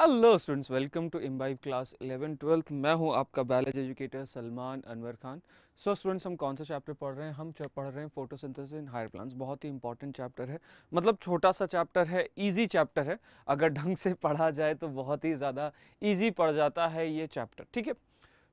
Hello students welcome to Imbibe class 11 twelfth मैं हूं आपका biology educator Salman Anwar Khan so so, students हम कौन सा चैप्टर पढ़ रहे हैं हम पढ़ रहे हैं फोटोसिंथेसिस इन हायर प्लांट्स बहुत ही इंपॉर्टेंट चैप्टर है मतलब छोटा सा चैप्टर है इजी चैप्टर है अगर ढंग से पढ़ा जाए तो बहुत ही ज़्यादा ईजी पढ़ जाता है ये चैप्टर ठीक है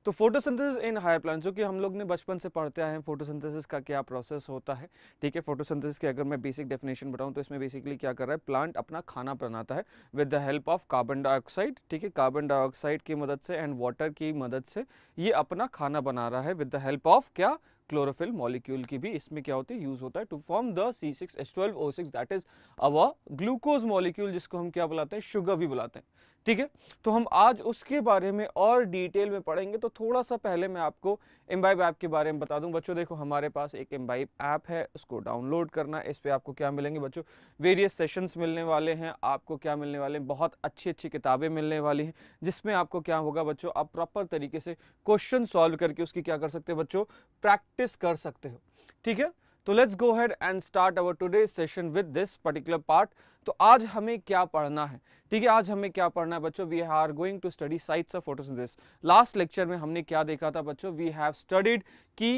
तो फोटोसिंथेसिस इन हायर प्लांट्स जो कि हम लोग ने बचपन से पढ़ते आए हैं फोटोसिंथेसिस का क्या प्रोसेस होता है ठीक है फोटोसिंथेसिस के अगर मैं बेसिक डेफिनेशन बताऊं तो इसमें बेसिकली क्या कर रहा है प्लांट अपना खाना बनाता है with the help of carbon dioxide ठीक है कार्बन डाइऑक्साइड की मदद से एंड वाटर की मदद से ये अपना खाना बना रहा है विद द हेल्प ऑफ क्या क्लोरोफिल मॉलिक्यूल की भी इसमें क्या होती है यूज होता है to form the C six H twelve O six that is our glucose molecule जिसको हम क्या बुलाते हैं शुगर भी बुलाते हैं ठीक है तो हम आज उसके बारे में और डिटेल में पढ़ेंगे तो थोड़ा सा पहले मैं आपको एम्बाइब ऐप के बारे में बता दूं बच्चों देखो हमारे पास एक एम्बाइब ऐप है उसको डाउनलोड करना इस पर आपको क्या मिलेंगे बच्चों वेरियस सेशंस मिलने वाले हैं आपको क्या मिलने वाले हैं बहुत अच्छी अच्छी किताबें मिलने वाली हैं जिसमें आपको क्या होगा बच्चों आप प्रॉपर तरीके से क्वेश्चन सॉल्व करके उसकी क्या कर सकते हो बच्चों प्रैक्टिस कर सकते हो ठीक है तो let's go head and start our today session with this particular part तो आज हमें क्या पढ़ना है ठीक है आज हमें क्या पढ़ना है बच्चों we are going to study sites of photosynthesis last lecture में हमने क्या देखा था बच्चों वी हैव स्टडीड की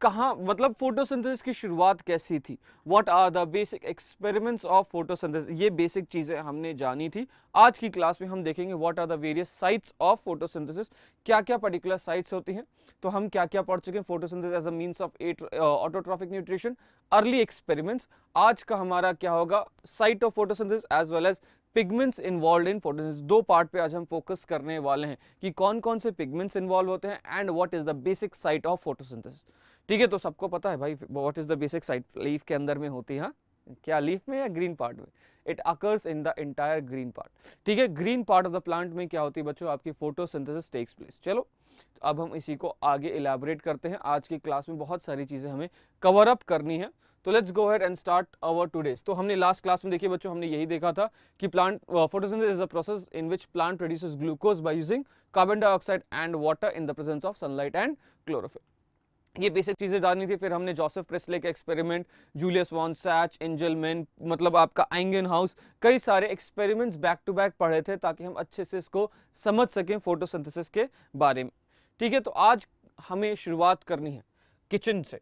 कहाँ मतलब फोटोसिंथेसिस की शुरुआत कैसी थी what are the basic experiments of photosynthesis ये बेसिक चीज़ें हमने जानी थी आज की क्लास में हम देखेंगे what are the various sites of photosynthesis क्या क्या पर्टिकुलर साइट्स होती हैं तो हम क्या क्या पढ़ चुके हैं photosynthesis as a means of at autotrophic nutrition early experiments आज का हमारा क्या होगा site of photosynthesis as well as pigments involve in photosynthesis दो पार्ट पे आज हम फोकस करने वाले हैं कि कौन कौन से पिगमेंट्स इन्वॉल्व होते हैं and what is the basic site of photosynthesis ठीक है तो सबको पता है भाई what is the basic side leaf के अंदर में होती है हाँ? क्या लीफ में या ग्रीन पार्ट में it occurs in the entire green part ठीक है green part of the plant में क्या होती है बच्चों आपकी फोटोसिंथेसिस टेक्स प्लेस चलो तो अब हम इसी को आगे इलेबोरेट करते हैं आज की क्लास में बहुत सारी चीज़ें हमें कवर अप करनी है तो let's go head and start our today's तो हमने लास्ट क्लास में देखिए बच्चों हमने यही देखा था कि plant photosynthesis is a process in which plant produce glucose by using carbon dioxide and water in the presence of sunlight and chlorophyll ये बेसिक चीज़ें जाननी थी फिर हमने जोसेफ प्रेस्ले के experiment Julius von Sachs Engelmann मतलब आपका आइंगन house कई सारे एक्सपेरिमेंट्स बैक टू बैक पढ़े थे ताकि हम अच्छे से इसको समझ सकें फोटोसिंथेसिस के बारे में ठीक है तो आज हमें शुरुआत करनी है किचन से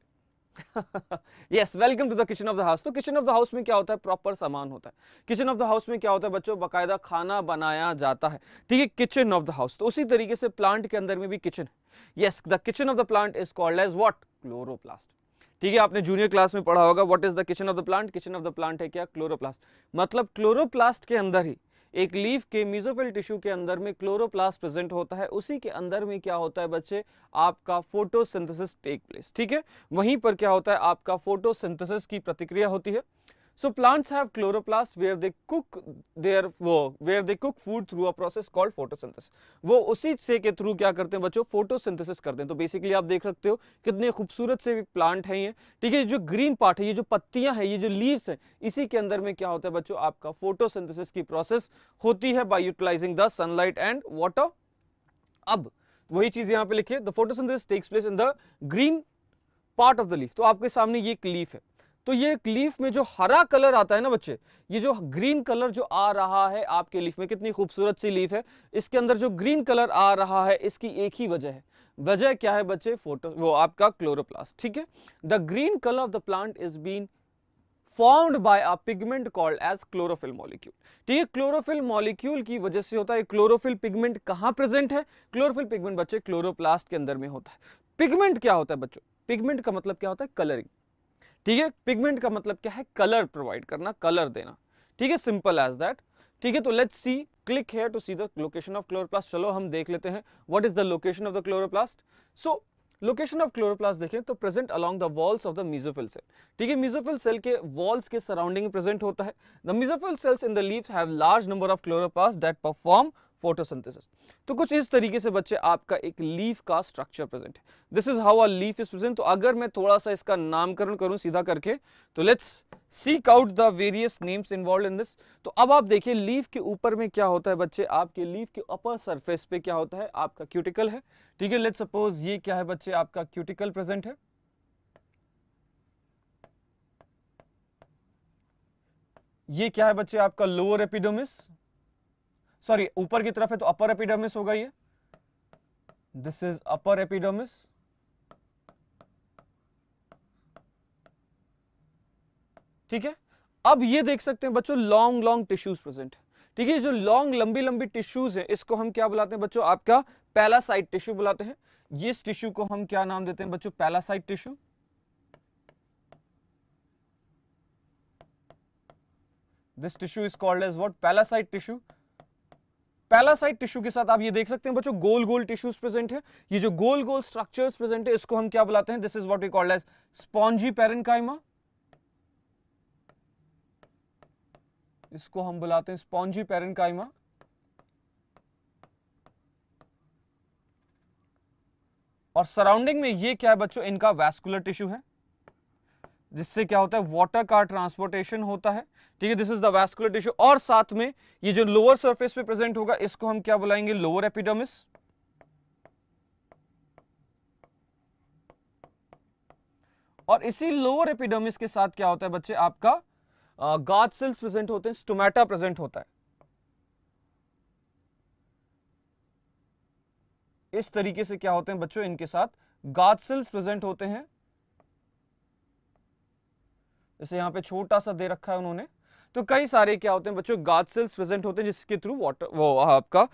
yes welcome to the kitchen of the house तो किचन ऑफ द हाउस में क्या होता है प्रॉपर सामान होता है किचन ऑफ द हाउस में क्या होता है बच्चों बकायदा खाना बनाया जाता है ठीक है किचन ऑफ द हाउस तो उसी तरीके से प्लांट के अंदर में भी किचन है yes the kitchen of the plant is called as what chloroplast ठीक है आपने जूनियर क्लास में पढ़ा होगा what is the kitchen of the plant kitchen of the plant है क्या क्लोरोप्लास्ट मतलब क्लोरोप्लास्ट के अंदर ही एक लीफ के मीजोफिल टिश्यू के अंदर में क्लोरोप्लास्ट प्रेजेंट होता है उसी के अंदर में क्या होता है बच्चे आपका फोटोसिंथेसिस टेक प्लेस ठीक है वहीं पर क्या होता है आपका फोटोसिंथेसिस की प्रतिक्रिया होती है So plants have chloroplast where they cook their वो where they cook food through a process called photosynthesis. वो उसी से के थ्रू क्या करते हैं बच्चों photosynthesis करते हैं तो बेसिकली आप देख सकते हो कितने खूबसूरत से प्लांट हैं ये ठीक है जो ग्रीन पार्ट है ये जो पत्तियां हैं ये जो लीव्स हैं इसी के अंदर में क्या होता है बच्चों आपका फोटोसिंथेसिस की प्रोसेस होती है by utilising the sunlight and water अब वही चीज यहाँ पे लिखिए the photosynthesis takes place in the green part of the leaf तो आपके सामने ये एक लीफ है तो ये एक लीफ में जो हरा कलर आता है ना बच्चे ये जो ग्रीन कलर जो आ रहा है आपके लीफ में कितनी खूबसूरत सी लीफ है इसके अंदर जो ग्रीन कलर आ रहा है इसकी एक ही वजह है वजह क्या है बच्चे फोटो वो आपका क्लोरोप्लास्ट ठीक है the green colour of the plant is been formed by a pigment called as chlorophyll molecule ठीक है क्लोरोफिल मॉलिक्यूल की वजह से होता है क्लोरोफिल पिगमेंट कहां प्रेजेंट है क्लोरोफिल पिगमेंट बच्चे क्लोरोप्लास्ट के अंदर में होता है पिगमेंट क्या होता है बच्चों पिगमेंट का मतलब क्या होता है कलरिंग ठीक है पिगमेंट का मतलब क्या है कलर प्रोवाइड करना कलर देना ठीक है सिंपल एज दैट ठीक है तो let's see click here to see the location of chloroplast चलो हम देख लेते हैं what is the location of the chloroplast so location of chloroplast देखें तो present along the walls of the mesophyll cell ठीक है मीजोफिल सेल के वॉल्स के सराउंडिंग में प्रेजेंट होता है the mesophyll cells in the leaves have large number of chloroplast that perform photosynthesis तो कुछ इस तरीके से बच्चे आपका एक लीफ का स्ट्रक्चर प्रेजेंट है this is how a leaf is present तो अगर मैं थोड़ा सा इसका नामकरण करूं सीधा करके तो let's seek out the various names involve in this तो अब आप देखिए लीफ के ऊपर में क्या होता है बच्चे आपके लीफ के अपर सरफेस पे क्या होता है आपका क्यूटिकल है ठीक है लेट्स सपोज ये क्या है बच्चे आपका क्यूटिकल प्रेजेंट है ये क्या है बच्चे आपका लोअर एपिडोमिस सॉरी ऊपर की तरफ है तो अपर एपिडर्मिस होगा ये दिस इज अपर एपिडर्मिस ठीक है अब ये देख सकते हैं बच्चों लॉन्ग लॉन्ग टिश्यूज प्रेजेंट ठीक है जो लॉन्ग लंबी लंबी टिश्यूज है इसको हम क्या बुलाते हैं बच्चों आपका पैलासाइट टिश्यू बुलाते हैं ये टिश्यू को हम क्या नाम देते हैं बच्चों palisade tissue this tissue is called as what? Palisade tissue side tissue के साथ आप ये देख सकते हैं बच्चों गोल गोल टिश्यूज प्रेजेंट है ये जो गोल गोल स्ट्रक्चर्स प्रेजेंट है इसको हम क्या बुलाते हैं this is what we called as spongy parenchyma इसको हम बुलाते हैं स्पॉन्जी पेरेंकाइमा और सराउंडिंग में ये क्या है बच्चों इनका वैस्कुलर टिश्यू है जिससे क्या होता है वाटर का ट्रांसपोर्टेशन होता है ठीक है this is the vascular tissue और साथ में ये जो लोअर सरफेस पे प्रेजेंट होगा इसको हम क्या बुलाएंगे लोअर एपिडर्मिस और इसी लोअर एपिडर्मिस के साथ क्या होता है बच्चे आपका गाद सेल्स प्रेजेंट होते हैं स्टोमेटा प्रेजेंट होता है इस तरीके से क्या होते हैं बच्चों इनके साथ गाद सेल्स प्रेजेंट होते हैं जैसे यहाँ पे छोटा सा दे रखा है उन्होंने तो कई सारे क्या होते हैं बच्चों गाद सेल्स प्रेजेंट होते हैं जिसके थ्रू वाटर वो आपका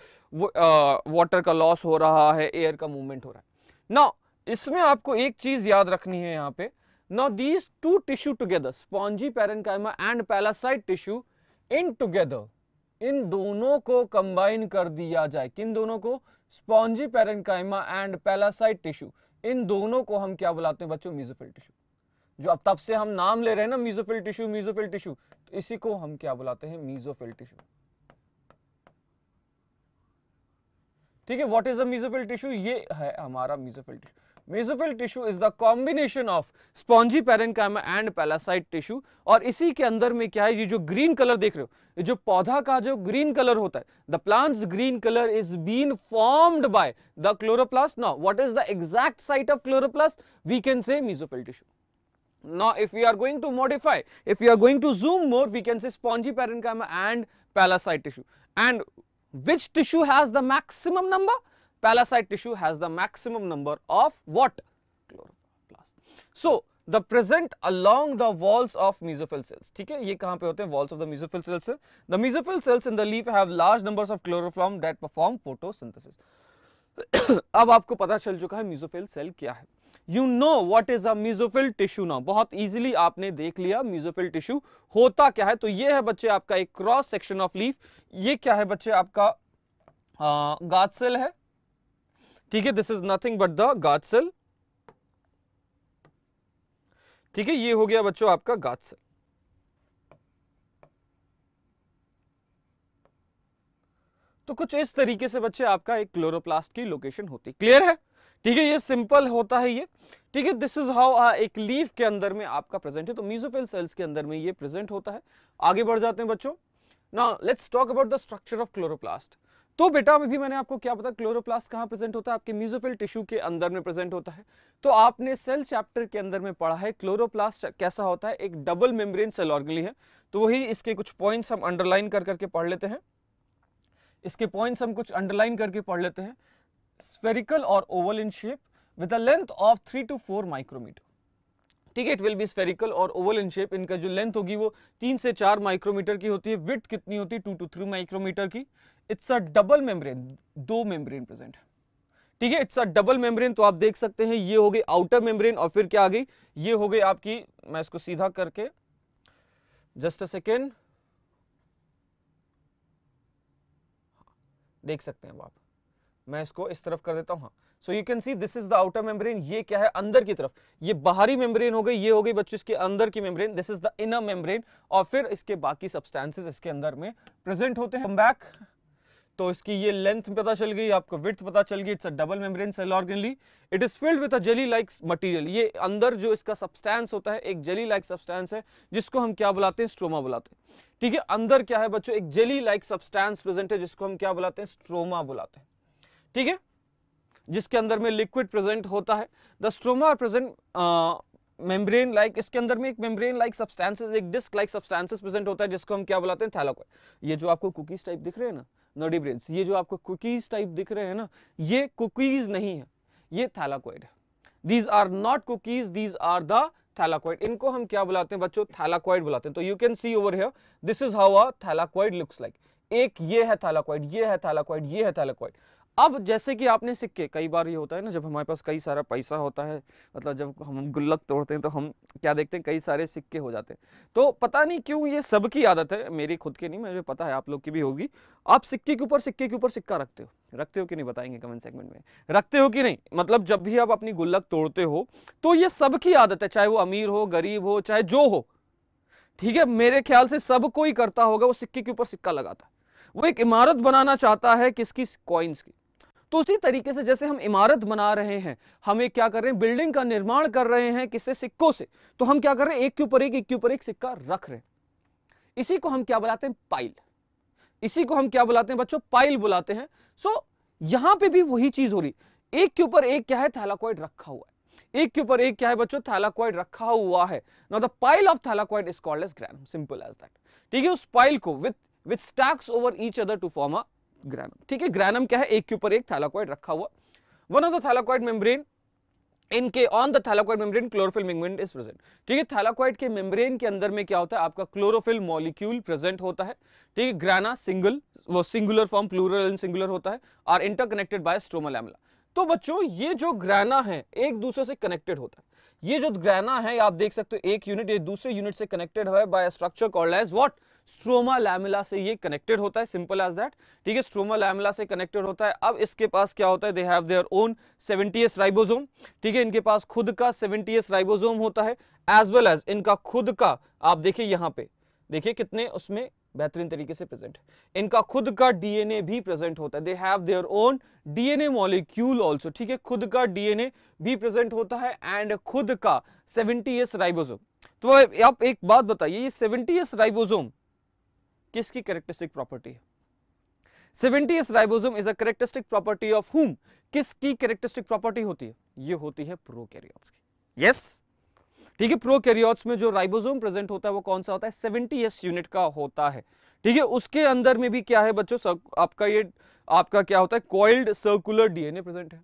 वो वाटर का लॉस हो रहा है एयर का मूवमेंट हो रहा है ना इसमें आपको एक चीज याद रखनी है यहाँ पे ना these two tissue together spongy parenchyma and palisade tissue in together इन दोनों को कंबाइन कर दिया जाए किन दोनों को spongy parenchyma and palisade tissue इन दोनों को हम क्या बुलाते हैं बच्चों मीजोफिल टिश्यू जो अब तब से हम नाम ले रहे हैं ना मीजोफिल टिश्यू मीजोफिल टिश्यू तो इसी को हम क्या बुलाते हैं मीजोफिल टिश्यू ठीक है what is a mesophyll tissue ये है हमारा mesophyll tissue mesophyll tissue is the combination of spongy parenchyma and palisade tissue और इसी के अंदर में क्या है ये जो ग्रीन कलर देख रहे हो ये जो पौधा का जो ग्रीन कलर होता है the plant's green colour is been formed by the chloroplast now what is the exact site of chloroplast we can say mesophyll tissue Now, if we are going to modify, if we are going to zoom more, we can say spongy parenchyma and palacite tissue. And which tissue has the maximum number? palacite tissue has the maximum number of what? Chloroplast. So, the present along the walls of mesophyll cells. ठीक है ये कहाँ पे होते हैं walls of the mesophyll cells. The mesophyll cells in the leaf have large numbers of chloroform that perform photosynthesis. अब आपको पता चल चुका है mesophyll cell क्या है you know what is a mesophyll tissue now बहुत ईजिली आपने देख लिया म्यूजोफिल टिश्यू होता क्या है तो ये है बच्चे आपका एक क्रॉस सेक्शन ऑफ लीफ ये क्या है बच्चे आपका गाद सेल है ठीक है this is nothing but the guard cell ठीक है ये हो गया बच्चों आपका गाद सेल तो कुछ इस तरीके से बच्चे आपका एक क्लोरोप्लास्ट की लोकेशन होती क्लियर है ठीक है ये सिंपल होता है ये ठीक है दिस इज हाउ एक लीफ के अंदर में आपका प्रेजेंट है तो म्यूजोफिल सेल्स के अंदर में ये प्रेजेंट होता है आगे बढ़ जाते हैं बच्चों ना let's talk about the structure of chloroplast तो बेटा अभी मैंने आपको क्या पता क्लोरोप्लास्ट कहाँ प्रेजेंट होता है आपके म्यूजोफिल टिश्यू के अंदर में प्रेजेंट होता है तो आपने सेल चैप्टर के अंदर में पढ़ा है क्लोरोप्लास्ट कैसा होता है एक डबल मेम्ब्रेन सेल ऑर्गली है तो वही इसके कुछ पॉइंट्स हम अंडरलाइन कर करके पढ़ लेते हैं इसके पॉइंट्स हम कुछ अंडरलाइन करके पढ़ लेते हैं spherical or oval in shape with a length of 3 to 4 micrometer. ठीक है इट विल बी स्फेरिकल और ओवल इन शेप इनका जो लेंथ होगी वो तीन से चार माइक्रोमीटर की होती है विथ कितनी होती है टू टू थ्री माइक्रोमीटर की इट्स अ डबल मेम्ब्रेन दो मेम्ब्रेन प्रेजेंट है ठीक है इट्स अ डबल मेम्ब्रेन तो आप देख सकते हैं ये हो गई आउटर मेम्ब्रेन और फिर क्या आ गई ये हो गई आपकी मैं इसको सीधा करके जस्ट अ सेकेंड देख सकते हैं आप मैं इसको इस तरफ कर देता हूँ so you can see this is the outer membrane ये क्या है अंदर की तरफ ये बाहरी मेम्ब्रेन हो गई ये हो गई बच्चों इसके अंदर की membrane this is the inner membrane और फिर इसके बाकी सब्सटेंसेस इसके अंदर में प्रेजेंट होते हैं बैक तो इसकी ये लेंथ पता चल गई आपको विथ पता चल गई it's a double membrane cell organelle it is filled with a jelly like material ये अंदर जो इसका सब्सटेंस होता है एक जेली लाइक सब्सटेंस है जिसको हम क्या बुलाते हैं स्ट्रोमा बुलाते हैं ठीक है अंदर क्या है बच्चों एक जेली लाइक सब्सटेंस प्रेजेंट है जिसको हम क्या बुलाते हैं स्ट्रोमा बुलाते हैं ठीक है जिसके अंदर में लिक्विड प्रेजेंट होता है the stroma present membrane like इसके अंदर में एक मेम्ब्रेन लाइक सब्सटेंसेस एक डिस्क लाइक सब्सटेंसेस प्रेजेंट होता है जिसको हम क्या बुलाते हैं थैलाकॉय ये जो आपको कुकीज टाइप दिख रहे हैं ना नोडी ब्रेन्स ये जो आपको कुकीज टाइप दिख रहे हैं ना ये कुकीज नहीं है ये थैलाकॉइड है these are not cookies these are the thylakoid इनको हम क्या बुलाते हैं बच्चों थैलाकॉइड बुलाते हैं तो you can see over here this is how a thylakoid looks like एक ये है थैलाकॉइड ये है थैलाकॉइड ये है थैलाकॉइड अब जैसे कि आपने सिक्के कई बार ये होता है ना जब हमारे पास कई सारा पैसा होता है मतलब जब हम गुल्लक तोड़ते हैं तो हम क्या देखते हैं कई सारे सिक्के हो जाते हैं तो पता नहीं क्यों ये सबकी आदत है मेरी खुद की नहीं मुझे पता है आप लोग की भी होगी आप सिक्के के ऊपर सिक्के के ऊपर सिक्का रखते हो रखते हो कि नहीं बताएंगे कमेंट सेगमेंट में रखते हो कि नहीं मतलब जब भी आप अपनी गुल्लक तोड़ते हो तो ये सबकी आदत है चाहे वो अमीर हो गरीब हो चाहे जो हो ठीक है मेरे ख्याल से सब कोई करता होगा वो सिक्के के ऊपर सिक्का लगाता है वो एक इमारत बनाना चाहता है किसकी कॉइन्स की तो उसी तरीके से जैसे हम इमारत बना रहे हैं हमें क्या कर रहे हैं बिल्डिंग का निर्माण कर रहे हैं किससे सिक्कों से तो हम क्या कर रहे हैं एक के ऊपर एक एक के ऊपर एक सिक्का रख रहे हैं इसी को हम क्या बुलाते हैं पाइल इसी को हम क्या बुलाते हैं बच्चों पाइल बुलाते हैं सो यहां पर भी वही चीज हो रही एक के ऊपर एक क्या है थैलाकॉइड रखा हुआ है एक के ऊपर एक क्या है बच्चों थैलाकॉइड रखा हुआ है now the pile of thylakoid is called as granum simple as that ठीक है उस पाइल को with with stacks over each other to form a granum ठीक है ग्रैनम क्या है एक के ऊपर एक थैलाकॉइड रखा हुआ one of the thylakoid membrane इनके on the thylakoid membrane chlorophyll membrane is present ठीक है थैलाकॉइड के मेम्ब्रेन के अंदर में क्या होता है आपका क्लोरोफिल मॉलिक्यूल प्रेजेंट होता है ठीक है ग्राना सिंगल वो singular form plural and singular होता है और इंटरकनेक्टेड बाय स्ट्रोमल एमला तो बच्चों ये जो ग्राना है एक दूसरे से कनेक्टेड होता है ये जो ग्राना है आप देख सकते हो एक यूनिट ये दूसरे यूनिट से कनेक्टेड है by structure called as what stroma lamella से ये कनेक्टेड होता है सिंपल एज दैट ठीक है स्ट्रोमा लैमिला से कनेक्टेड होता है अब इसके पास क्या होता है they have their own 70s ribosome ठीक है इनके पास खुद का 70s राइबोसोम होता है एज वेल एज इनका खुद का आप देखिए यहाँ पे देखिए कितने उसमें बेहतरीन तरीके से प्रेजेंट इनका खुद का डीएनए भी प्रेजेंट होता है they have their own DNA molecule also ठीक है खुद का डीएनए भी प्रेजेंट होता है एंड खुद का 70s राइबोसोम तो आप एक बात बताइए ये 70s राइबोसोम किसकी कैरेक्टरिस्टिक प्रॉपर्टी है 70s ribosome is a characteristic property of whom किसकी कैरेक्टरिस्टिक प्रॉपर्टी होती है ये होती है प्रोकैरियोट्स की यस ठीक है प्रोकैरियोट्स में जो राइबोसोम प्रेजेंट होता है वो कौन सा होता है 70s यूनिट का होता है ठीक है उसके अंदर में भी क्या है बच्चों आपका ये आपका क्या होता है कॉइल्ड सर्कुलर डीएनए प्रेजेंट है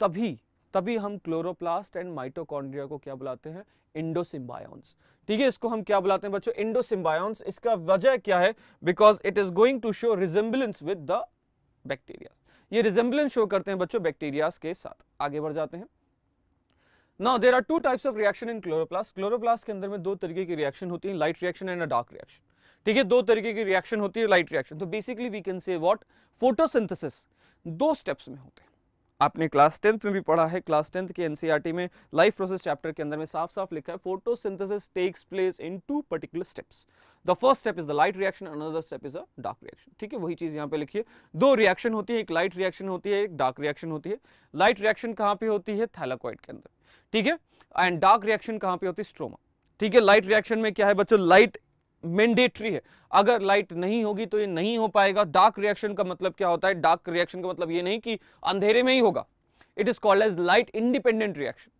तभी तभी हम क्लोरोप्लास्ट एंड माइटोकॉन्ड्रिया को क्या बुलाते हैं इंडोसिम्बायोन्स ठीक है इसको हम क्या बुलाते हैं बच्चों इंडोसिम्बायोन्स इसका वजह क्या है because it is going to show resemblance with the bacteria ये रिजेंबलेंस शो करते हैं बच्चों बैक्टीरिया के साथ आगे बढ़ जाते हैं ना there are two types of reaction in chloroplast chloroplast के अंदर में दो तरीके की रिएक्शन होती है light reaction and a dark reaction ठीक है दो तरीके की रिएक्शन होती है लाइट रिएक्शन तो basically we can say what photosynthesis दो स्टेप्स में होते हैं आपने क्लास टेंथ में भी पढ़ा है क्लास टेंथ के एनसीईआरटी e में लाइफ प्रोसेस चैप्टर के अंदर में साफ साफ लिखा है photosynthesis takes place in two particular steps the first step is the light reaction another step is a dark reaction ठीक है वही चीज यहाँ पे लिखिए दो रिएक्शन होती है एक लाइट रिएक्शन होती है एक डार्क रिएक्शन होती है लाइट रिएक्शन कहाँ पे होती है थैलाकॉइड के अंदर ठीक है एंड डार्क रिएक्शन कहाँ पे होती है स्ट्रोमा ठीक है लाइट रिएक्शन में क्या है बच्चों लाइट मैंडेटरी है अगर लाइट नहीं होगी तो ये नहीं हो पाएगा डार्क रिएक्शन का मतलब क्या होता है डार्क रिएक्शन का मतलब ये नहीं कि अंधेरे में ही होगा it is called as light independent reaction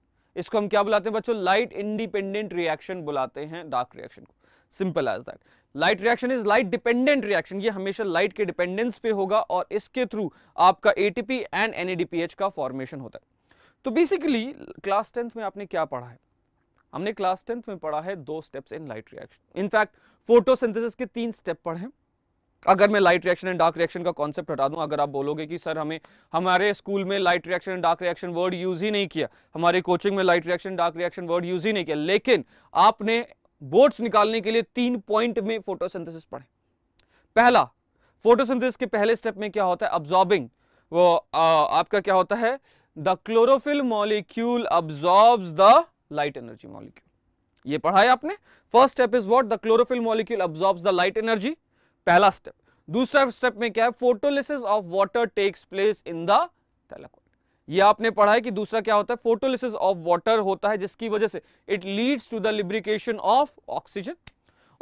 इसको हम क्या बुलाते हैं बच्चों लाइट इंडिपेंडेंट रिएक्शन बुलाते हैं डार्क रिएक्शन को simple as that light reaction is light dependent reaction ये हमेशा लाइट के डिपेंडेंस पे होगा और इसके थ्रू आपका एटीपी एंड एनएडीपीएच का फॉर्मेशन होता है तो बेसिकली क्लास टेंथ में आपने क्या पढ़ा है हमने क्लास टेंथ में पढ़ा है दो steps in light reaction in fact photosynthesis के तीन स्टेप पढ़े अगर मैं light reaction and dark reaction का कॉन्सेप्ट हटा दूं अगर आप बोलोगे कि सर हमें हमारे स्कूल में light reaction and dark reaction word use ही नहीं किया हमारे कोचिंग में light reaction dark reaction word use ही नहीं किया लेकिन आपने बोर्ड्स निकालने के लिए तीन पॉइंट में फोटोसिंथेसिस पढ़े पहला फोटोसिंथेसिस के पहले स्टेप में क्या होता है अब्जॉर्बिंग वो आ, आपका क्या होता है the chlorophyll molecule absorbs the light energy molecule ये पढ़ा है आपने first step is what the chlorophyll molecule absorbs the light energy पहला स्टेप दूसरा स्टेप में क्या है photolysis of water takes place in the thylakoid ये आपने पढ़ा है कि दूसरा क्या होता है फोटोलिसिस ऑफ वाटर होता है जिसकी वजह से it leads to the liberation of oxygen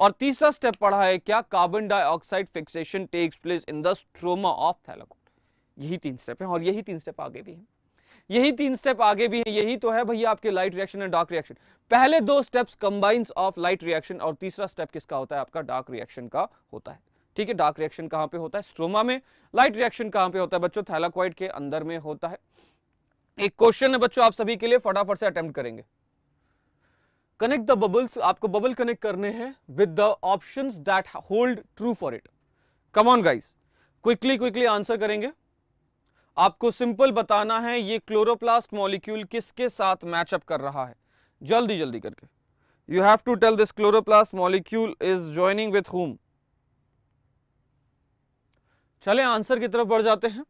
और तीसरा स्टेप पढ़ा है क्या carbon dioxide fixation takes place in the stroma of thylakoid यही तीन स्टेप है और यही तीन स्टेप आगे भी हैं यही तीन स्टेप आगे भी है यही तो है भैया आपके light reaction and dark reaction पहले दो steps combines of light reaction और तीसरा स्टेप किसका होता है आपका डार्क रिएक्शन का होता है ठीक है डार्क रिएक्शन कहां पे होता है स्ट्रोमा में लाइट रिएक्शन कहां पे होता है बच्चों थैलाक्वाइड के अंदर में होता है एक क्वेश्चन है बच्चों आप सभी के लिए फटाफट से अटेम्प्ट करेंगे कनेक्ट द बबल्स आपको बबल कनेक्ट करने हैं with the options that hold true for it come on guys quickly quickly answer करेंगे आपको सिंपल बताना है ये क्लोरोप्लास्ट मॉलिक्यूल किसके साथ मैचअप कर रहा है जल्दी जल्दी करके you have to tell this chloroplast molecule is joining with home चले आंसर की तरफ बढ़ जाते हैं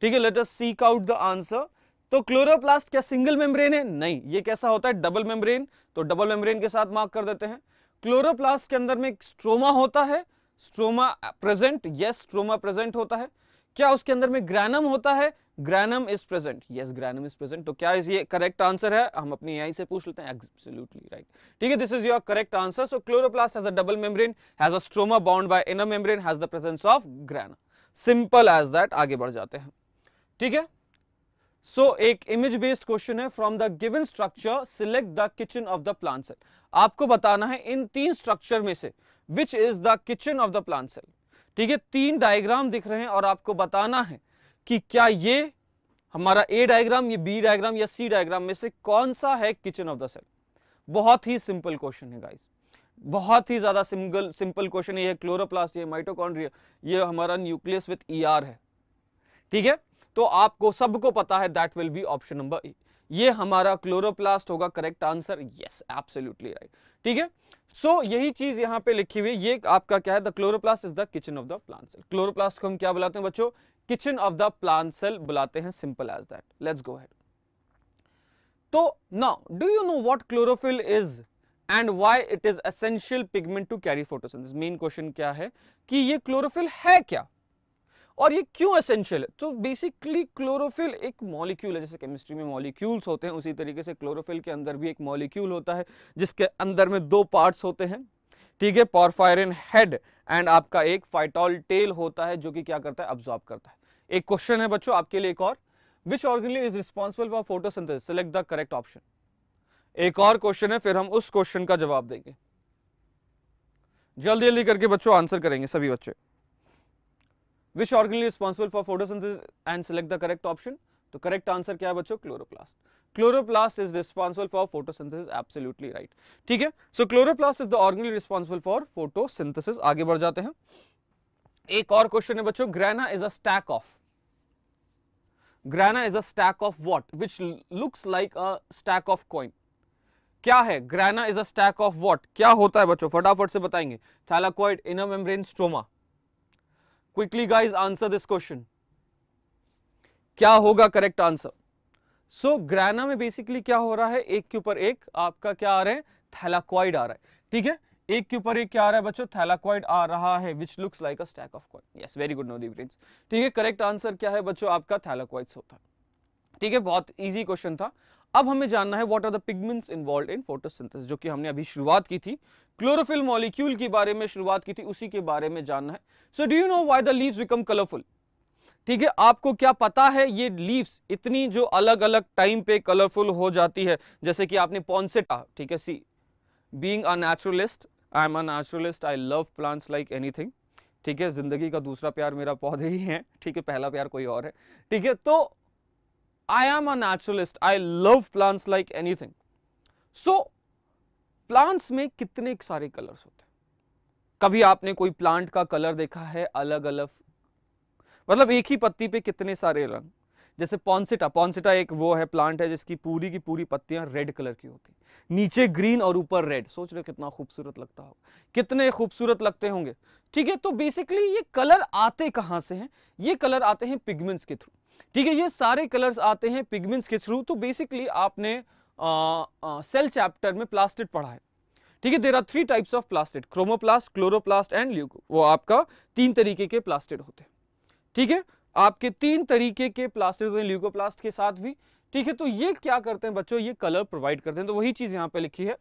ठीक है let us seek out the answer तो क्लोरोप्लास्ट क्या सिंगल मेम्ब्रेन है नहीं ये कैसा होता है डबल मेम्ब्रेन तो डबल मेम्ब्रेन के साथ मार्क कर देते हैं क्लोरोप्लास्ट के अंदर में एक स्ट्रोमा होता है stroma present yes stroma present होता है क्या उसके अंदर में ग्रैनम होता है granum is present yes granum is present तो क्या ये करेक्ट आंसर है हम अपनी एआई से पूछ लेते हैं एक्सोल्यूटली राइट ठीक है this is your correct answer so chloroplast has a double membrane has a stroma bound by inner membrane has the presence of granum simple as that आगे बढ़ जाते हैं ठीक है सो so, एक इमेज बेस्ड क्वेश्चन है from the given structure select the kitchen of the plant cell आपको बताना है इन तीन स्ट्रक्चर में से which is the kitchen of the plant cell ठीक है तीन डायग्राम दिख रहे हैं और आपको बताना है कि क्या ये हमारा ए डायग्राम ये बी डायग्राम या सी डायग्राम में से कौन सा है किचन ऑफ द सेल बहुत ही सिंपल क्वेश्चन है गाइस बहुत ही ज्यादा सिंगल सिंपल क्वेश्चन ये है क्लोरोप्लास्ट ये माइटोकॉन्ड्रिया ये हमारा न्यूक्लियस विथ ईआर है ठीक है तो आपको सबको पता है that will be option number A ये हमारा क्लोरोप्लास्ट होगा correct answer yes absolutely right ठीक है सो यही चीज यहां पे लिखी हुई ये आपका क्या है the chloroplast is the kitchen of the plant cell chloroplast को हम क्या बुलाते हैं बच्चों kitchen of the plant cell बुलाते हैं simple as that let's go head तो now do you know what chlorophyll is and why it is essential pigment to carry photosynthesis main question क्या है कि ये क्लोरोफिल है क्या और ये क्यों एसेंशियल है तो बेसिकली क्लोरोफिल एक मॉलिक्यूल है जैसे केमिस्ट्री में मॉलिक्यूल्स होते हैं उसी तरीके से क्लोरोफिल के अंदर भी एक मॉलिक्यूल होता है जिसके अंदर में दो पार्ट्स होते हैं ठीक है पॉरफायरिन हेड एंड आपका एक फाइटॉल टेल होता है जो कि क्या करता है अब्जॉर्ब करता है एक क्वेश्चन है बच्चों आपके लिए एक और which organelle is responsible for photosynthesis select the correct option एक और क्वेश्चन है फिर हम उस क्वेश्चन का जवाब देंगे जल्दी जल्दी करके बच्चों आंसर करेंगे सभी बच्चे which organ responsible for photosynthesis and select the correct option तो करेक्ट आंसर क्या है बच्चों chloroplast chloroplast is responsible for photosynthesis absolutely right ठीक है so chloroplast is the organ responsible for photosynthesis आगे बढ़ जाते हैं एक और क्वेश्चन है बच्चों grana is a stack of grana is a stack of what which looks like a stack of coin क्या है grana is a stack of what क्या होता है बच्चों फटाफट से बताएंगे thylakoid inner membrane stroma quickly guys answer this question क्या होगा करेक्ट आंसर सो ग्रैना में बेसिकली क्या हो रहा है एक के ऊपर एक आपका क्या आ रहा है थैलाक्वाइड आ रहा है ठीक है एक के ऊपर एक क्या आ रहा है बच्चों थैलाक्वाइड आ रहा है which looks like a stack of क्वाइड यस वेरी गुड नो दी ठीक है करेक्ट आंसर क्या है बच्चों आपका थैलाक्वाइड होता है ठीक है बहुत इजी क्वेश्चन था अब हमें जानना है what are the pigments involve in photosynthesis जो कि हमने अभी शुरुआत की थी क्लोरोफिल मॉलिक्यूल के बारे में शुरुआत की थी उसी के बारे में जानना है so do you know why the leaves become colourful ठीक है आपको क्या पता है ये लीव्स इतनी जो अलग अलग टाइम पे कलरफुल हो जाती है जैसे कि आपने पॉन्सेटा ठीक है see being a naturalist I am a naturalist I love plants like anything ठीक है जिंदगी का दूसरा प्यार मेरा पौधे ही है ठीक है पहला प्यार कोई और है ठीक है तो I am a naturalist. I love plants like anything. So plants में कितने सारे colors होते हैं कभी आपने कोई plant का color देखा है अलग अलग मतलब एक ही पत्ती पे कितने सारे रंग जैसे पॉन्सिटा पॉन्सिटा एक वो है प्लांट है जिसकी पूरी की पूरी पत्तियां रेड कलर की होती नीचे ग्रीन और ऊपर रेड सोच रहे कितना खूबसूरत लगता होगा कितने खूबसूरत लगते होंगे ठीक है तो बेसिकली ये कलर आते कहाँ से हैं ये कलर आते हैं पिगमेंट्स के थ्रू ठीक है ये सारे कलर्स आते हैं पिगमेंट्स के थ्रू तो बेसिकली आपने सेल चैप्टर में प्लास्टिड पढ़ा है ठीक है there are three types of plastid chromoplast chloroplast and leuco वो आपका तीन तरीके के प्लास्टिड होते हैं ठीक है आपके तीन तरीके के प्लास्टिड होते हैं ल्यूकोप्लास्ट के साथ भी ठीक है तो ये क्या करते हैं बच्चों ये कलर प्रोवाइड करते हैं तो वही चीज यहाँ पे लिखी है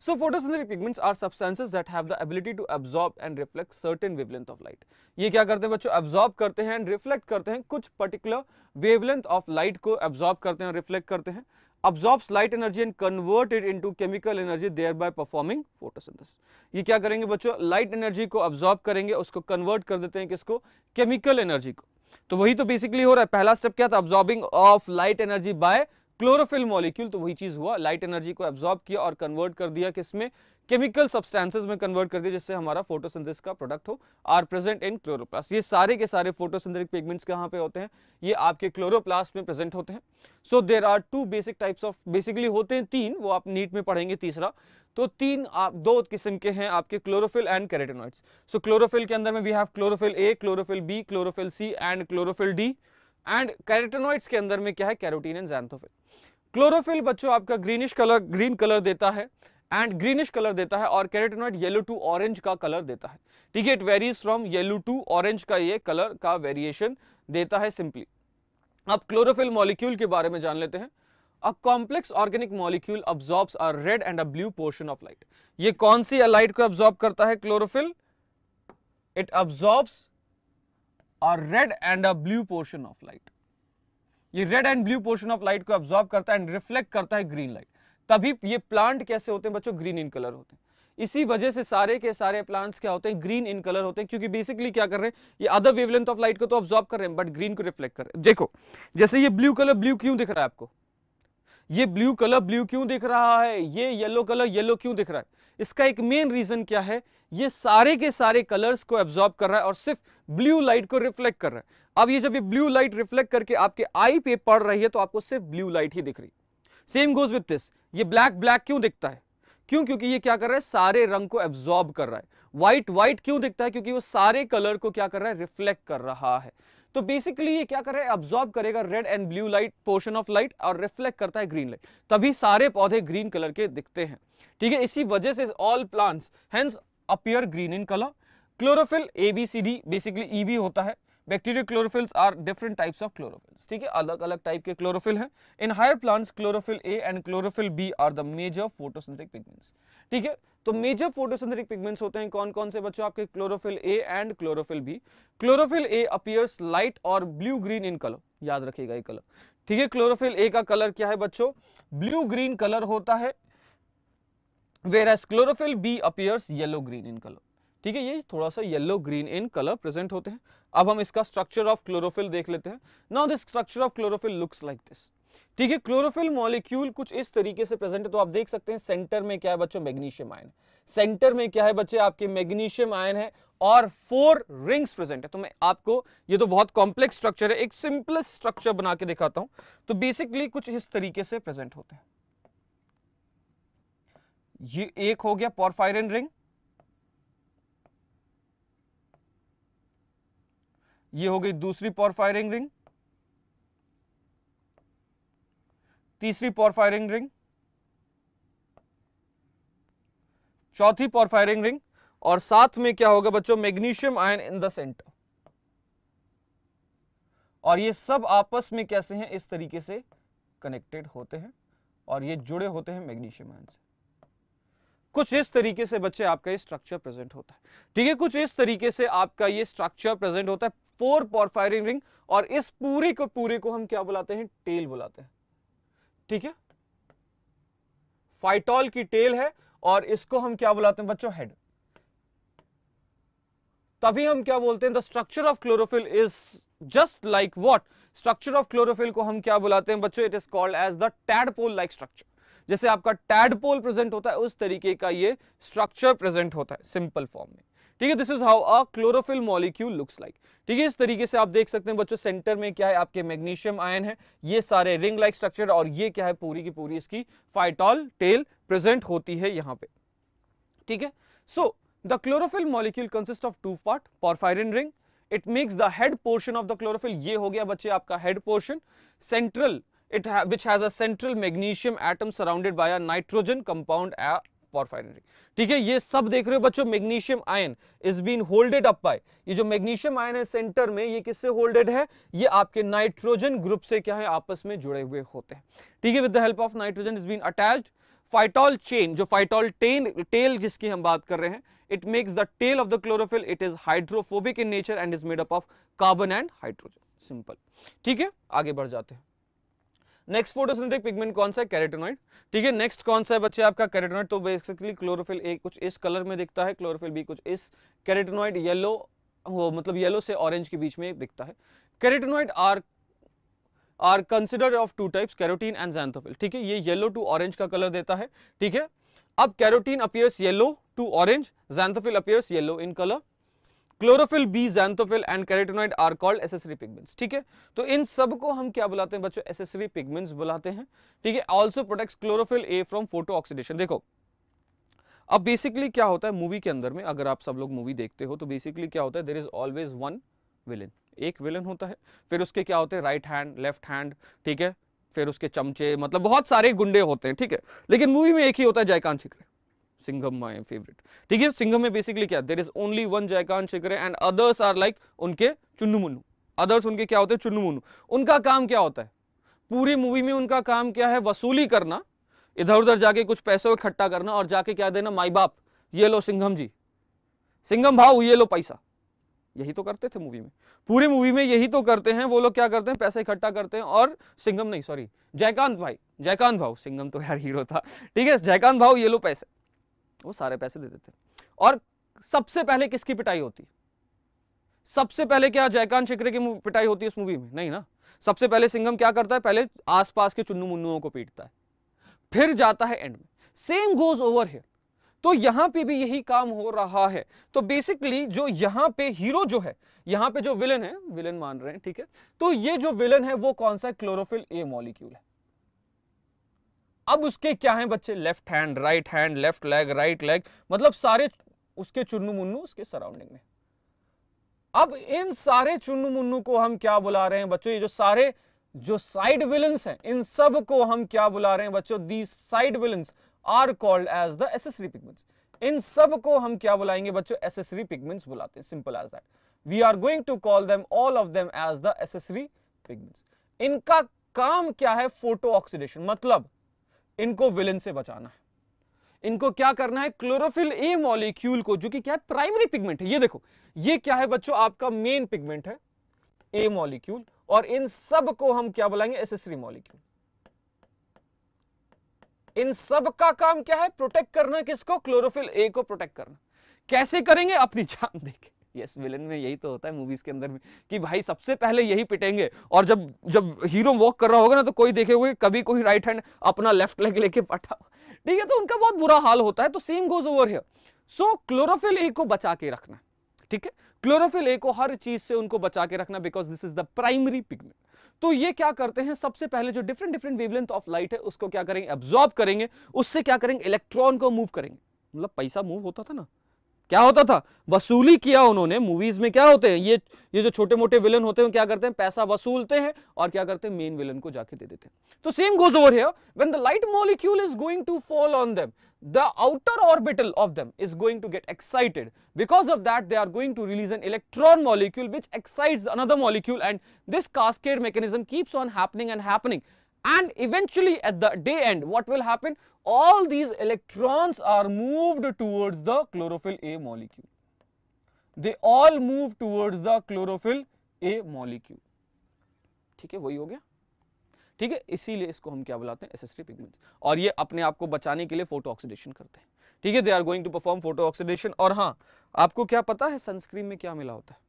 So photosynthetic pigments are substances that have the ability to absorb and reflect certain wavelength of light. ये क्या करते हैं बच्चों absorb करते हैं and reflect करते हैं कुछ particular wavelength of light को absorb करते हैं और reflect करते हैं absorbs light energy and convert it into chemical energy thereby performing photosynthesis. ये क्या करेंगे बच्चों light energy को absorb करेंगे उसको convert कर देते हैं किसको chemical energy को तो वही तो बेसिकली हो रहा है पहला स्टेप क्या था absorbing of light energy by chlorophyll molecule तो वही चीज हुआ लाइट एनर्जी को एब्जॉर्ब किया और कन्वर्ट कर दिया किसमें केमिकल सब्सटेंसेस में कन्वर्ट कर दिया जिससे हमारा फोटोसिंथेसिस का प्रोडक्ट हो आर प्रेजेंट इन क्लोरोप्लास्ट ये सारे के सारे फोटोसिंथेटिक पिगमेंट्स कहाँ पे होते हैं ये आपके क्लोरोप्लास्ट में प्रेजेंट होते हैं so there are two basic types of basically होते हैं तीन वो आप नीट में पढ़ेंगे तीसरा तो तीन आप दो किस्म के हैं आपके chlorophyll and carotenoids so chlorophyll के अंदर में we have chlorophyll A chlorophyll B chlorophyll C and chlorophyll D and carotenoids के अंदर में क्या है कैरोटीन एंड जैंथोफिल क्लोरोफिल बच्चों आपका ग्रीनिश कलर ग्रीन कलर देता है एंड ग्रीनिश कलर देता है और कैरेटोनाइट येलो टू ऑरेंज का कलर देता है ठीक है it varies from yellow to orange का ये कलर का वेरिएशन देता है सिंपली अब क्लोरोफिल मॉलिक्यूल के बारे में जान लेते हैं a complex organic molecule absorbs a red and a blue portion of light ये कौन सी लाइट को अब्जॉर्ब करता है chlorophyll it absorbs a red and a blue portion of light ये red and blue portion of light को absorb करता है एंड रिफ्लेक्ट करता है ग्रीन लाइट तभी ये प्लांट कैसे होते हैं बच्चों ग्रीन इन कलर होते हैं इसी वजह से सारे के सारे प्लांट्स क्या होते हैं ग्रीन इन कलर होते हैं क्योंकि बेसिकली क्या कर रहे हैं ये अदर वेवलेंथ ऑफ लाइट को तो ऑब्जॉर्ब कर रहे हैं बट ग्रीन को रिफ्लेक्ट कर रहे हैं देखो जैसे ये ब्लू कलर ब्लू क्यों दिख रहा है आपको ये ब्लू कलर ब्लू क्यों दिख रहा है ये येलो कलर येलो क्यों दिख रहा है इसका एक मेन रीजन क्या है ये सारे के सारे कलर्स को एब्जॉर्ब कर रहा है और सिर्फ ब्लू लाइट को रिफ्लेक्ट कर रहा है अब ये जब ये ब्लू लाइट रिफ्लेक्ट करके आपके आई पे पड़ रही है तो आपको सिर्फ ब्लू लाइट ही दिख रही सेम गोज विथ दिस ये ब्लैक ब्लैक क्यों दिखता है क्यों क्योंकि ये क्या कर रहा है सारे रंग को एब्जॉर्ब कर रहा है व्हाइट व्हाइट क्यों दिखता है क्योंकि वो सारे कलर को क्या कर रहा है रिफ्लेक्ट कर रहा है तो बेसिकली ये क्या कर रहा है ऑब्जॉर्ब करेगा red and blue light portion of light और रिफ्लेक्ट करता है ग्रीन लाइट तभी सारे पौधे ग्रीन कलर के दिखते हैं ठीक है इसी वजह से all plants hence appear green in colour chlorophyll A B C D basically E भी होता है bacterial chlorophylls are different types of chlorophylls ठीक है अलग अलग टाइप के क्लोरोफिल हैं in higher plants chlorophyll A and chlorophyll B are the major photosynthetic pigments ठीक है तो मेजर फोटोसिंथेटिक पिगमेंट्स होते हैं कौन कौन से बच्चों आपके chlorophyll A and chlorophyll B chlorophyll A appears light और ब्लू ग्रीन इन कलर याद रखिएगा ये कलर ठीक है क्लोरोफिल ए का कलर क्या है बच्चों ब्लू ग्रीन कलर होता है whereas chlorophyll B appears yellow green in colour ठीक है ये थोड़ा सा yellow green in colour present होते हैं अब हम इसका स्ट्रक्चर ऑफ क्लोरोफिल देख लेते हैं now this structure of chlorophyll looks like this ठीक है क्लोरोफिल मॉलिक्यूल कुछ इस तरीके से प्रेजेंट है तो आप देख सकते हैं सेंटर में क्या है बच्चों मैग्नीशियम आयन सेंटर में क्या है बच्चे आपके मैग्नीशियम आयन है और फोर रिंग्स प्रेजेंट है तो मैं आपको ये तो बहुत कॉम्प्लेक्स स्ट्रक्चर है एक सिंपलेस्ट स्ट्रक्चर बना के दिखाता हूं तो बेसिकली कुछ इस तरीके से प्रेजेंट होते हैं ये एक हो गया पोरफायरन रिंग ये हो गई दूसरी पॉरफायरिंग रिंग तीसरी फायरिंग रिंग चौथी पॉर फायरिंग रिंग और साथ में क्या होगा बच्चों magnesium ion in the centre और ये सब आपस में कैसे हैं इस तरीके से कनेक्टेड होते हैं और ये जुड़े होते हैं मैग्नीशियम आयन से कुछ इस तरीके से बच्चे आपका ये स्ट्रक्चर प्रेजेंट होता है ठीक है कुछ इस तरीके से आपका ये स्ट्रक्चर प्रेजेंट होता है फोर पॉरफायरिंग रिंग और इस पूरी को पूरे को हम क्या बुलाते हैं टेल बुलाते हैं ठीक है फाइटॉल की टेल है और इसको हम क्या बुलाते हैं बच्चों हेड तभी हम क्या बोलते हैं the structure of chlorophyll is just like what structure of chlorophyll को हम क्या बुलाते हैं बच्चों it is called as the tadpole like structure जैसे आपका टैडपोल प्रेजेंट होता है उस तरीके का ये स्ट्रक्चर प्रेजेंट होता है सिंपल फॉर्म में ठीक है this is how a chlorophyll molecule looks like ठीक है इस तरीके से आप देख सकते हैं बच्चों सेंटर में क्या है आपके मैग्नीशियम आयन है ये सारे रिंग लाइक स्ट्रक्चर और ये क्या है पूरी की पूरी इसकी फाइटॉल टेल प्रेजेंट होती है यहां पे ठीक है so the chlorophyll molecule consist of two part porphyrin ring it makes the head portion of the chlorophyll ये हो गया बच्चे आपका head portion central it which has a central magnesium atom surrounded by a nitrogen compound porphyrin ठीक है ये सब देख रहे हो बच्चों magnesium ion is been holded up by ये जो मैग्नीशियम आयन है सेंटर में ये किससे होल्डेड है ये आपके नाइट्रोजन ग्रुप से क्या है आपस में जुड़े हुए होते हैं ठीक है with the help of nitrogen is been attached phytol chain जो फाइटॉल टेन टेल जिसकी हम बात कर रहे हैं it makes the tail of the chlorophyll it is hydrophobic in nature and is made up of carbon and hydrogen simple ठीक है आगे बढ़ जाते हैं नेक्स्ट फोटोसिंथेटिक पिगमेंट कौन सा है कैरेटोनॉइड ठीक है नेक्स्ट कौन सा है बच्चे आपका कैरेटोनॉइड तो बेसिकली क्लोरोफिल ए कुछ इस कलर में दिखता है क्लोरोफिल बी कुछ इस कैरेटोनॉइड येलो वो मतलब येलो से ऑरेंज के बीच में दिखता है carotenoid are are considered of two types carotene and xanthophyll ठीक है ये येलो टू ऑरेंज का कलर देता है ठीक है अब carotene appears yellow to orange xanthophyll appears yellow in colour chlorophyll B xanthophyll and carotenoid are called accessory pigments ठीक है तो इन सब को हम क्या बुलाते हैं बच्चों एसेसरी पिगमेंट्स बुलाते हैं ठीक है also protect chlorophyll A from photo oxidation देखो अब बेसिकली क्या होता है मूवी के अंदर में अगर आप सब लोग मूवी देखते हो तो बेसिकली क्या होता है there is always one villain एक विलन होता है फिर उसके क्या होते हैं राइट हैंड लेफ्ट हैंड ठीक है फिर उसके चमचे मतलब बहुत सारे गुंडे होते हैं ठीक है लेकिन मूवी में एक ही होता है जयकांत शिकरे सिंघम माई फेवरेट ठीक है सिंघम में बेसिकली क्या there is only one Jaykant Shekhar and others are like उनके चुनु मुन्नू अदर्स उनके क्या होते हैं चुनु मुन्नू उनका काम क्या होता है पूरी मूवी में उनका काम क्या है वसूली करना इधर उधर जाके कुछ पैसों इकट्ठा करना और जाके क्या देना माई बाप ये लो सिंघम जी सिंघम भाव ये लो पैसा यही तो करते थे मूवी में पूरी मूवी में यही तो करते हैं वो लोग क्या करते हैं पैसे इकट्ठा करते हैं और सिंघम नहीं सॉरी जयकांत भाई जयकांत भाव सिंघम तो यार हीरो था ठीक है जयकांत भाव ये लो पैसे वो सारे पैसे दे देते और सबसे पहले किसकी पिटाई होती सबसे पहले क्या जयकांत शिकरे की पिटाई होती है इस मूवी में नहीं ना सबसे पहले सिंघम क्या करता है पहले आसपास के चुन्नू मुन्नुओं को पीटता है फिर जाता है एंड में सेम गोज ओवर हियर तो यहां पे भी यही काम हो रहा है तो बेसिकली जो यहां पे हीरो जो है यहां पे जो विलन है विलन मान रहे हैं ठीक है तो ये जो विलन है वो कौन सा क्लोरोफिल ए मॉलिक्यूल है अब उसके क्या है बच्चे left hand right hand left leg right leg मतलब सारे उसके चुन्नू मुन्नू उसके सराउंडिंग में अब इन सारे चुन्नू मुन्नू को हम क्या बुला रहे हैं बच्चों ये जो सारे जो साइड विलन्स हैं इन सब को हम क्या बुला रहे हैं बच्चों the side villains are called as the accessory pigments इन सब को हम क्या बुलाएंगे बच्चों एसेसरी पिगमेंट्स बुलाते हैं simple as that we are going to call them all of them as the accessory pigments इनका काम क्या है फोटो ऑक्सीडेशन मतलब इनको विलन से बचाना है इनको क्या करना है क्लोरोफिल ए मॉलिक्यूल को जो कि क्या है प्राइमरी पिगमेंट है ये देखो ये क्या है बच्चों आपका मेन पिगमेंट है ए मॉलिक्यूल और इन सब को हम क्या बोलाएंगे एसेसरी मॉलिक्यूल इन सब का काम क्या है प्रोटेक्ट करना किसको क्लोरोफिल ए को प्रोटेक्ट करना कैसे करेंगे अपनी जान देखें यस विलन में यही तो होता है मूवीज के अंदर में कि भाई सबसे पहले यही पिटेंगे और जब जब हीरो वॉक कर रहा होगा ना तो कोई देखे हुए कभी कोई राइट हैंड अपना लेफ्ट लेग लेके पटा ठीक है तो उनका बहुत बुरा हाल होता है तो same goes over here so chlorophyll A को बचा के रखना ठीक है क्लोरोफिल ए को हर चीज से उनको बचा के रखना because this is the primary pigment तो ये क्या करते हैं सबसे पहले जो different different wavelength of light है उसको क्या करेंगे एब्जॉर्ब करेंगे उससे क्या करेंगे इलेक्ट्रॉन को मूव करेंगे मतलब पैसा मूव होता था ना क्या होता था वसूली किया उन्होंने मूवीज में क्या होते हैं ये ये जो छोटे मोटे विलन होते हैं क्या करते हैं पैसा वसूलते हैं और क्या करते हैं मेन विलन को जाके दे देते हैं तो same goes over here when the light molecule is going to fall on them the outer orbital of them is going to get excited because of that they are going to release an electron molecule which excites another molecule and this cascade mechanism keeps on happening and happening and eventually at the day end what will happen all these electrons are moved towards the chlorophyll A molecule. They all move towards the chlorophyll A molecule. ठीक है वही हो गया ठीक है इसीलिए इसको हम क्या बुलाते हैं एसेसरी पिगमेंट्स और ये अपने आप को बचाने के लिए फोटो ऑक्सीडेशन करते हैं ठीक है they are going to perform photo oxidation और हाँ आपको क्या पता है सनस्क्रीन में क्या मिला होता है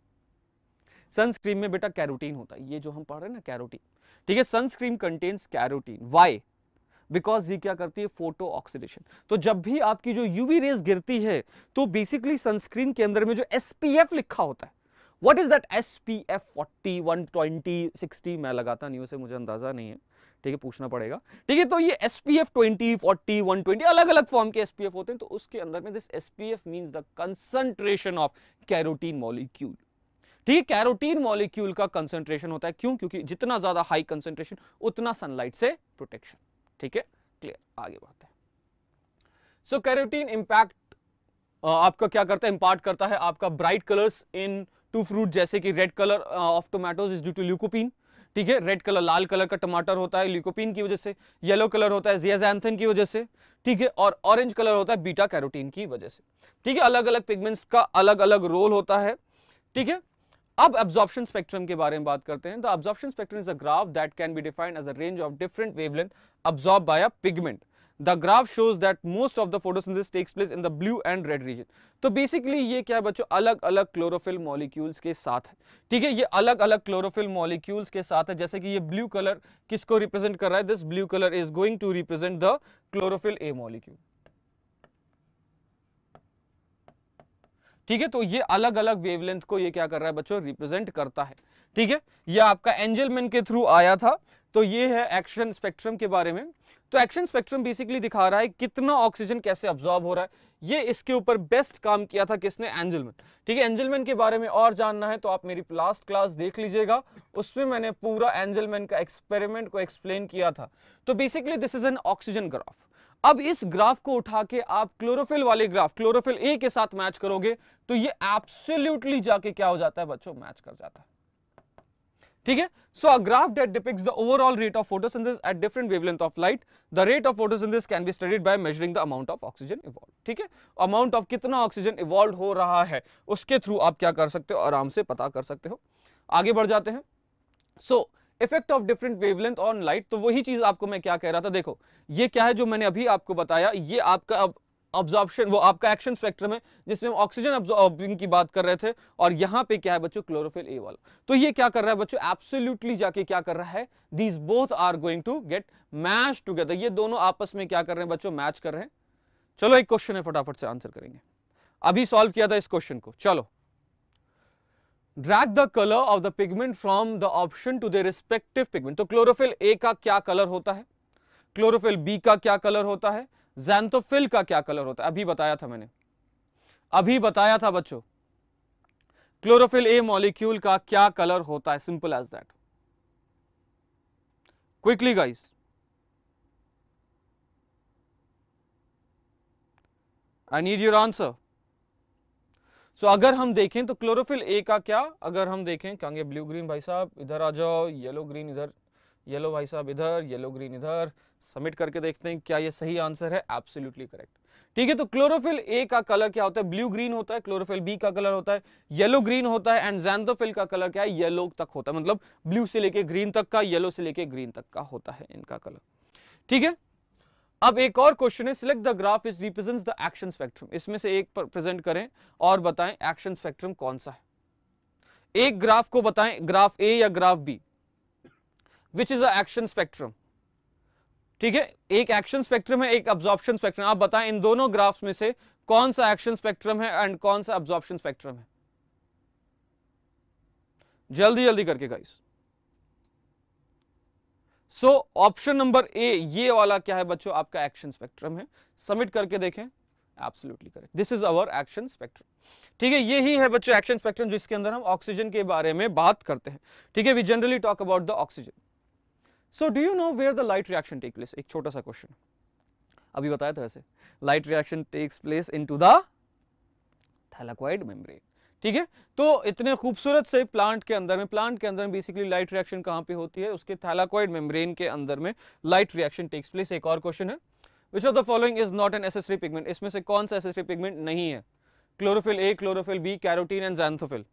सनस्क्रीन में बेटा कैरोटीन होता है ये जो हम पढ़ रहे हैं ना कैरोटीन ठीक है sunscreen contains carotene why because ये क्या करती है फोटो ऑक्सीडेशन तो जब भी आपकी जो यूवी रेज गिरती है तो बेसिकली सनस्क्रीन के अंदर में जो एस लिखा होता है what is that S P F forty one twenty sixty मैं लगाता नहीं उसे मुझे अंदाजा नहीं है ठीक है पूछना पड़ेगा ठीक है तो ये S P F twenty forty one twenty अलग अलग फॉर्म के एस पी एफ होते हैं तो उसके अंदर में this S P F means the concentration of carotene molecule ठीक है कैरोटीन मॉलिक्यूल का कंसेंट्रेशन होता है क्यों क्योंकि जितना ज्यादा हाई कंसेंट्रेशन उतना सनलाइट से प्रोटेक्शन ठीक है क्लियर आगे बढ़ते हैं सो कैरोटीन इंपैक्ट आपका क्या करता है इंपार्ट करता है आपका bright colours into fruit जैसे कि red colour of tomatoes is due to lycopene ठीक है रेड कलर लाल कलर का टमाटर होता है ल्यूकोपिन की वजह से येलो कलर होता है जियाजैंथन की वजह से ठीक है और ऑरेंज कलर होता है बीटा कैरोटीन की वजह से ठीक है अलग अलग पिगमेंट्स का अलग अलग रोल होता है ठीक है अब एब्जॉर्प्शन स्पेक्ट्रम के बारे में बात करते हैं the absorption spectrum is a graph that can be defined as a range of different wavelength absorb by a pigment the graph shows that most of the photosynthesis takes place in the blue and red region तो basically ये क्या है बच्चों अलग अलग chlorophyll molecules के साथ है ठीक है ये अलग अलग क्लोरोफिल मॉलिक्यूल्स के साथ है जैसे कि ये ब्लू कलर किसको रिप्रेजेंट कर रहा है this blue colour is going to represent the chlorophyll A molecule ठीक है तो ये अलग अलग वेवलेंथ को ये क्या कर रहा है बच्चों रिप्रेजेंट करता है ठीक है ये आपका एंजलमेन के थ्रू आया था तो ये है एक्शन स्पेक्ट्रम के बारे में तो एक्शन स्पेक्ट्रम बेसिकली दिखा रहा है कितना ऑक्सीजन कैसे अब्जॉर्ब हो रहा है ये इसके ऊपर बेस्ट काम किया था किसने एंजलमेन ठीक है एंजलमेन के बारे में और जानना है तो आप मेरी लास्ट क्लास देख लीजिएगा उसमें मैंने पूरा एंजलमेन का एक्सपेरिमेंट को एक्सप्लेन किया था तो basically this is an oxygen graph अब इस ग्राफ को उठा के आप क्लोरोफिल वाले ग्राफ क्लोरोफिल ए के साथ मैच करोगे तो ये एब्सोल्युटली जाके क्या हो जाता है बच्चों मैच कर जाता है ठीक है so a graph that depicts the overall rate of photosynthesis at different wavelength of light the rate of photosynthesis can be studied by measuring the amount of oxygen evolve ठीक है अमाउंट ऑफ कितना oxygen evolve हो रहा है उसके through आप क्या कर सकते हो आराम से पता कर सकते हो आगे बढ़ जाते हैं so so, effect of different wavelength on light तो वही चीज आपको मैं क्या कह रहा था देखो ये क्या है जो मैंने अभी आपको बताया ये आपका अब ऑब्जॉर्प्शन वो आपका एक्शन स्पेक्ट्रम है जिसमें हम ऑक्सीजन ऑब्जॉर्बिंग की बात कर रहे थे और यहां पे क्या है बच्चों क्लोरोफिल ए वाला तो ये क्या कर रहा है बच्चों एब्सोल्युटली जाके क्या कर रहा है these both are going to get match together ये दोनों आपस में क्या कर रहे हैं बच्चों मैच कर रहे हैं चलो एक क्वेश्चन है फटाफट से आंसर करेंगे अभी सॉल्व किया था इस क्वेश्चन को चलो drag the colour of the pigment from the option to the respective pigment तो क्लोरोफिल ए का क्या कलर होता है क्लोरोफिल बी का क्या कलर होता है जैंथोफिल का क्या कलर होता है अभी बताया था मैंने अभी बताया था बच्चों क्लोरोफिल ए मॉलिक्यूल का क्या कलर होता है simple as that quickly guys I need your answer so so, अगर हम देखें तो क्लोरोफिल ए का क्या अगर हम देखें कहेंगे ब्लू ग्रीन भाई साहब इधर आ जाओ येलो ग्रीन इधर येलो भाई साहब इधर येलो ग्रीन इधर सबमिट करके देखते हैं क्या ये सही आंसर है एब्सोल्युटली करेक्ट ठीक है तो क्लोरोफिल ए का कलर क्या होता है ब्लू ग्रीन होता है क्लोरोफिल बी का कलर होता है येलो ग्रीन होता है एंड जैंथोफिल का कलर क्या है येलो तक होता है मतलब ब्लू से लेके ग्रीन तक का येलो से लेके ग्रीन तक का होता है इनका कलर ठीक है अब एक और क्वेश्चन है select the graph is represent the action spectrum इसमें से एक प्रेजेंट करें और बताएं एक्शन स्पेक्ट्रम कौन सा है एक ग्राफ को बताएं ग्राफ ए या graph B which is action spectrum ठीक है एक एक्शन स्पेक्ट्रम है एक ऑब्जॉर्प्शन स्पेक्ट्रम आप बताएं इन दोनों ग्राफ में से कौन सा एक्शन स्पेक्ट्रम है एंड कौन सा ऑब्जॉर्प्शन स्पेक्ट्रम है जल्दी जल्दी करके guys so option number A ये वाला क्या है बच्चों आपका एक्शन स्पेक्ट्रम है सबमिट करके देखें absolutely correct this is our action spectrum ठीक है यही है बच्चों एक्शन स्पेक्ट्रम जिसके अंदर हम ऑक्सीजन के बारे में बात करते हैं ठीक है we generally talk about the oxygen so do you know where the light reaction take place एक छोटा सा क्वेश्चन अभी बताया था वैसे light reaction takes place in into the thylakoid membrane ठीक है तो इतने खूबसूरत से प्लांट के अंदर में प्लांट के अंदर में बेसिकली लाइट रिएक्शन कहाँ पे होती है उसके थैलाकॉइड मेम्ब्रेन के अंदर में लाइट रिएक्शन टेक्स प्लेस एक और क्वेश्चन है which of the following is not an accessory pigment इसमें से कौन सा एसेसरी पिगमेंट नहीं है chlorophyll A chlorophyll B carotene and xanthophyll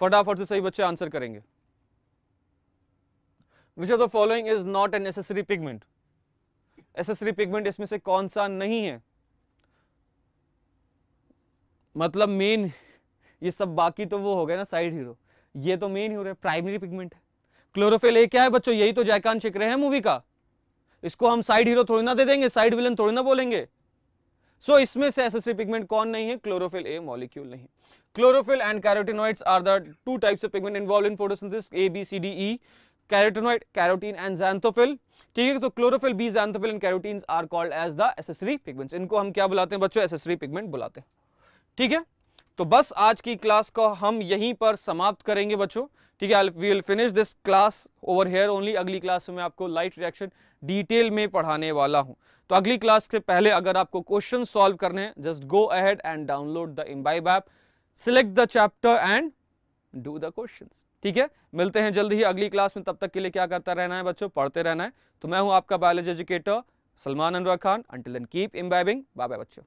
फटाफट से सही बच्चे आंसर करेंगे which of the following is not an accessory pigment accessory pigment इसमें से कौन सा नहीं है मतलब मेन ये सब बाकी तो वो हो गए ना साइड हीरो ये तो मेन हीरो है प्राइमरी पिगमेंट है क्लोरोफिल ए क्या है बच्चों यही तो जयकान चिक्रे है मूवी का इसको हम साइड हीरो थोड़ी ना दे देंगे साइड विलन थोड़ी ना बोलेंगे सो so, इसमें से एसेसरी पिगमेंट कौन नहीं है क्लोरोफिल ए मॉलिक्यूल नहीं chlorophyll and carotenoids are the two types of pigment involve in photosynthesis A B C D E carotenoid carotene and xanthophyll ठीक है तो chlorophyll B xanthophyll and carotenes are called as the accessory pigments इनको हम क्या बुलाते हैं बच्चों accessory pigment बुलाते हैं ठीक है तो बस आज की क्लास को हम यहीं पर समाप्त करेंगे बच्चों ठीक है we will finish this class over here only अगली क्लास में आपको लाइट रिएक्शन डिटेल में पढ़ाने वाला हूं तो अगली क्लास से पहले अगर आपको क्वेश्चन सॉल्व करने हैं just go ahead and download the imbibe app select the chapter and do the question ठीक है मिलते हैं जल्दी ही अगली क्लास में तब तक के लिए क्या करता रहना है बच्चों पढ़ते रहना है तो मैं हूं आपका biology educator Salman Anwar Khan until and keep imbibing bye bye बच्चों